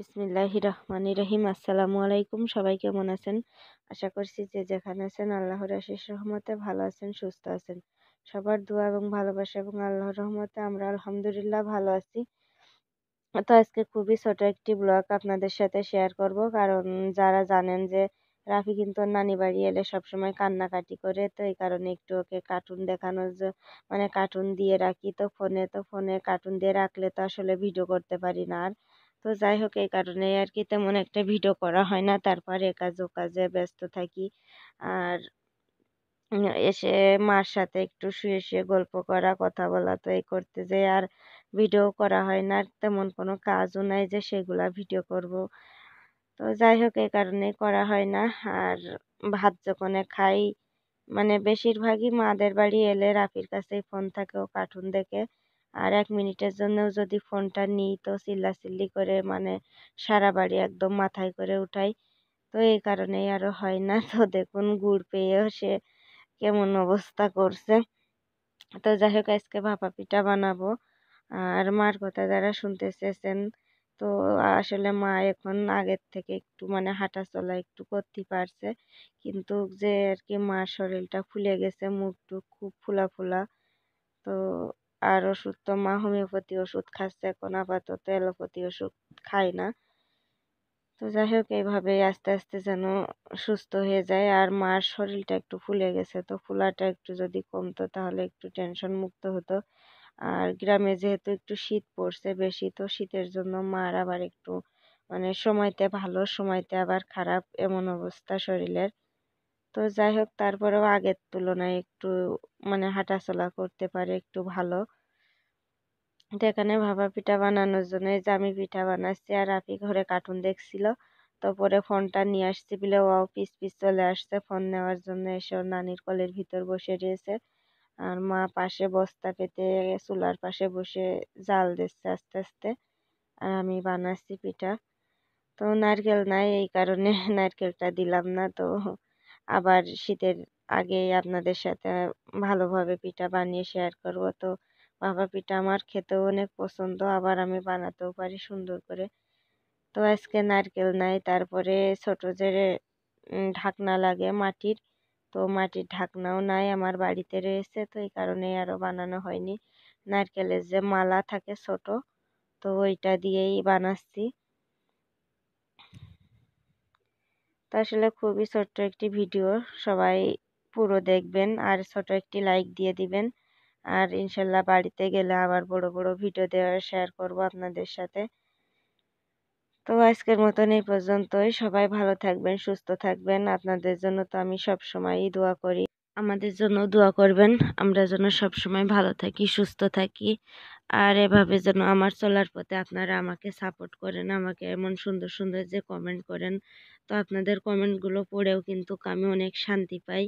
বিসমিল্লাহি রহমানি রহিম আসসালামু আলাইকুম সবাই কেমন আছেন আশা করছি যে যেখানে আছেন আল্লাহর আশিস রহমতে ভালো আছেন সুস্থ আছেন সবার দোয়া এবং ভালোবাসা এবং আল্লাহর রহমতে আমরা আলহামদুলিল্লাহ ভালো আছি তো আজকে খুবই ছোট একটি ব্লগ আপনাদের সাথে শেয়ার করব কারণ যারা জানেন যে রাফি কিন্তু নানি বাড়ি এলে সবসময় কান্নাকাটি করে তো এই কারণে একটু ওকে কার্টুন দেখানোর মানে কার্টুন দিয়ে রাখি তো ফোনে তো ফোনে কার্টুন দিয়ে রাখলে তো আসলে ভিডিও করতে পারি না আর তো যাই হোক এই কারণে আর কি তেমন একটা ভিডিও করা হয় না তারপর এ কাজ ও কাজে ব্যস্ত থাকি আর এসে মার সাথে একটু শুয়ে শুয়ে গল্প করা কথা বলা তো এই করতে যে আর ভিডিও করা হয় না আর তেমন কোনো কাজও নাই যে সেগুলা ভিডিও করব তো যাই হোক এই কারণে করা হয় না আর ভাত যখন খাই মানে বেশিরভাগই মাদের বাড়ি এলে রাফির কাছেই ফোন থাকে ও কার্টুন দেখে আর এক মিনিটের জন্যও যদি ফোনটা নিই তো চিল্লাচিল্লি করে মানে সারা বাড়ি একদম মাথায় করে উঠাই তো এই কারণেই আরও হয় না তো দেখুন গুড় পেয়েও সে কেমন অবস্থা করছে তো যাই হোক আজকে ভাপা পিঠা বানাবো আর মার কথা যারা শুনতে চেয়েছেন তো আসলে মা এখন আগের থেকে একটু মানে হাঁটা চলা একটু করতে পারছে কিন্তু যে আর কি মার শরীরটা ফুলে গেছে মুখ টুখ খুব ফোলা ফোলা তো আর ওষুধ তো মা হোমিওপ্যাথি ওষুধ খাচ্ছে এখন আপাতত অ্যালোপ্যাথি ওষুধ খায় না তো যাই হোক এইভাবেই আস্তে আস্তে যেন সুস্থ হয়ে যায় আর মার শরীরটা একটু ফুলে গেছে তো ফুলাটা একটু যদি কমতো তাহলে একটু টেনশন মুক্ত হতো আর গ্রামে যেহেতু একটু শীত পড়ছে বেশি তো শীতের জন্য মার আবার একটু মানে সময়তে ভালো সময়তে আবার খারাপ এমন অবস্থা শরীরের তো যাই হোক তারপরেও আগের তুলনায় একটু মানে হাঁটা চলা করতে পারে একটু ভালো তো এখানে ভাপা পিঠা বানানোর জন্য যে আমি পিঠা বানাচ্ছি আর আপি ঘরে কার্টুন দেখছিল তো পরে ফোনটা নিয়ে আসছি বলে ও পিস পিস চলে আসছে ফোন নেওয়ার জন্য এসে ওর নানির কোলের ভিতর বসে রয়েছে আর মা পাশে বস্তা পেতে চুলার পাশে বসে জাল দিচ্ছে আস্তে আস্তে আর আমি বানাচ্ছি পিঠা তো নারকেল নাই এই কারণে নারকেলটা দিলাম না তো আবার শীতের আগেই আপনাদের সাথে ভালোভাবে পিঠা বানিয়ে শেয়ার করব তো ভাপা পিঠা আমার খেতেও অনেক পছন্দ আবার আমি বানাতেও পারি সুন্দর করে তো আজকে নারকেল নাই তারপরে ছোটো যে ঢাকনা লাগে মাটির তো মাটির ঢাকনাও নাই আমার বাড়িতে রয়েছে তো এই কারণে আরও বানানো হয়নি নারকেলের যে মালা থাকে ছোট তো ওইটা দিয়েই বানাচ্ছি আসলে খুবই ছোট্ট একটি ভিডিও সবাই পুরো দেখবেন আর ছোট একটি লাইক দিয়ে দিবেন আর ইনশাল্লাহ বাড়িতে গেলে আবার বড় বড় ভিডিও দেওয়ার শেয়ার করব আপনাদের সাথে তো আজকের মতন এই পর্যন্তই সবাই ভালো থাকবেন সুস্থ থাকবেন আপনাদের জন্য তো আমি সবসময়ই দোয়া করি আমাদের জন্য দোয়া করবেন আমরা যেন সবসময় ভালো থাকি সুস্থ থাকি আর এভাবে যেন আমার চলার পথে আপনারা আমাকে সাপোর্ট করেন আমাকে এমন সুন্দর সুন্দর যে কমেন্ট করেন তো আপনাদের কমেন্টগুলো পড়েও কিন্তু আমি অনেক শান্তি পাই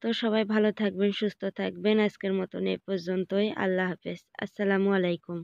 তো সবাই ভালো থাকবেন সুস্থ থাকবেন আজকের মতন এ পর্যন্তই আল্লাহ হাফেজ আসসালামু আলাইকুম